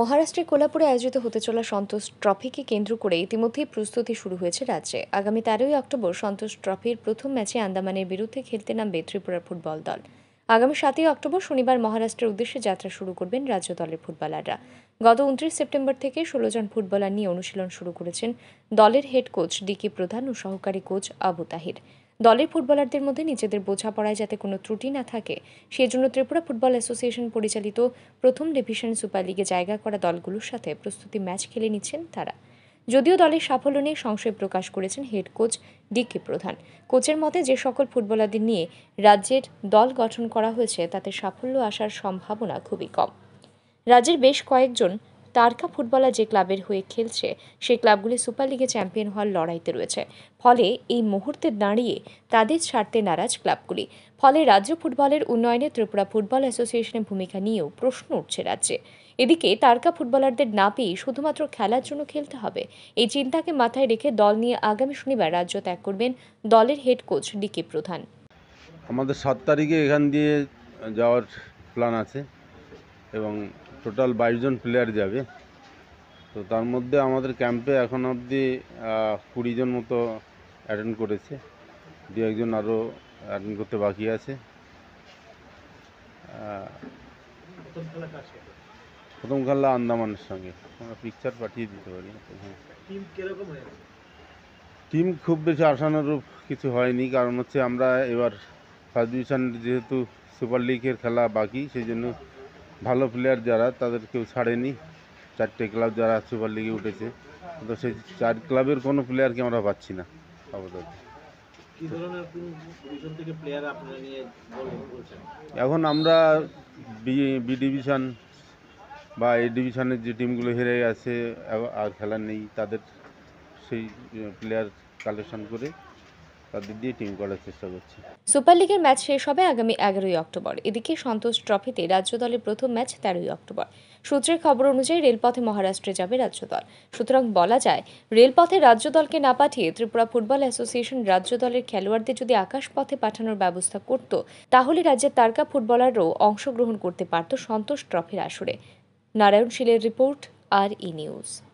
মহারাষ্ট্রের কোলাপুরে আয়োজিত হতে চলা সন্তোষ ট্রফিকে কেন্দ্র করে ইতিমধ্যেই প্রস্তুতি শুরু হয়েছে রাজ্যে আগামী তেরোই অক্টোবর সন্তোষ ট্রফির প্রথম ম্যাচে আন্দামানের বিরুদ্ধে খেলতে নামবে ত্রিপুরার ফুটবল দল আগামী সাতই অক্টোবর শনিবার মহারাষ্ট্রের উদ্দেশ্যে যাত্রা শুরু করবেন রাজ্য দলের ফুটবলাররা গত উনত্রিশ সেপ্টেম্বর থেকে ষোলো জন ফুটবলার নিয়ে অনুশীলন শুরু করেছেন দলের হেড কোচ ডিকে প্রধান ও সহকারী কোচ আবু তাহির দলের ফুটবলারদের মধ্যে নিজেদের বোঝাপড়ায় যাতে কোনো ত্রুটি না থাকে সেজন্য ত্রিপুরা ফুটবল অ্যাসোসিয়েশন পরিচালিত প্রথম ডিভিশন সুপার লিগে জায়গা করা দলগুলোর সাথে প্রস্তুতি ম্যাচ খেলে নিচ্ছেন তারা যদিও দলের সাফল্য নিয়ে সংশয় প্রকাশ করেছেন হেড কোচ ডিকে প্রধান কোচের মতে যে সকল ফুটবলারদের নিয়ে রাজ্যের দল গঠন করা হয়েছে তাতে সাফল্য আসার সম্ভাবনা খুবই কম রাজ্যের বেশ কয়েকজন তারকা ফুটবলার যে ক্লাবের হয়ে খেলছে সেই ক্লাবগুলি সুপার লিগে চ্যাম্পিয়ন হওয়ার লড়াইতে রয়েছে ফলে এই মুহূর্তে দাঁড়িয়ে তাদের স্বার্থে নারাজ ক্লাবগুলি ফলে রাজ্য ফুটবলের উন্নয়নে ত্রিপুরা ফুটবল অ্যাসোসিয়েশনের ভূমিকা নিয়েও প্রশ্ন উঠছে রাজ্যে এদিকে তারকা ফুটবলারদের না পেয়ে শুধুমাত্র খেলার জন্য খেলতে হবে এই চিন্তাকে মাথায় রেখে দল নিয়ে আগামী শনিবার রাজ্য ত্যাগ করবেন দলের হেড কোচ ডিকে প্রধান আমাদের সাত তারিখে এখান দিয়ে যাওয়ার প্ল্যান আছে এবং টোটাল বাইশজন প্লেয়ার যাবে তো তার মধ্যে আমাদের ক্যাম্পে এখন অবধি কুড়িজন মতো অ্যাটেন্ড করেছে দু একজন আরও অ্যাটেন্ড করতে বাকি আছে প্রথম খেলা আন্দামানের সঙ্গে আমরা পিকচার পাঠিয়ে দিতে পারি টিম খুব বেশি আশানুরূপ কিছু হয়নি কারণ হচ্ছে আমরা এবার ফার্স্ট ডিভিশন যেহেতু সুপার লিগের খেলা বাকি সেই জন্য ভালো প্লেয়ার যারা তাদের কেউ ছাড়েনি চারটে ক্লাব যারা সুপার লিগে উঠেছে তো সেই চার ক্লাবের কোনো প্লেয়ারকে আমরা পাচ্ছি না আপাতত এখন আমরা বি ডিভিশন বা এই ডিভিশনের যে টিমগুলো হেরে গেছে আর খেলা নেই তাদের সেই প্লেয়ার কালেকশন করে তাদের দিয়ে টিম করার চেষ্টা করছি সুপার লিগের ম্যাচ শেষ হবে আগামী এগারোই অক্টোবর এদিকে সন্তোষ ট্রফিতে রাজ্য দলের প্রথম ম্যাচ তেরোই অক্টোবর সূত্রের খবর অনুযায়ী রেলপথে মহারাষ্ট্রে যাবে রাজ্য দল সুতরাং বলা যায় রেলপথে রাজ্য দলকে না পাঠিয়ে ত্রিপুরা ফুটবল অ্যাসোসিয়েশন রাজ্য দলের খেলোয়াড়দের যদি আকাশপথে পাঠানোর ব্যবস্থা করত তাহলে রাজ্যের তারকা ফুটবলাররাও অংশগ্রহণ করতে পারত সন্তোষ ট্রফির আসরে নারায়ণ শীলের রিপোর্ট আর ই নিউজ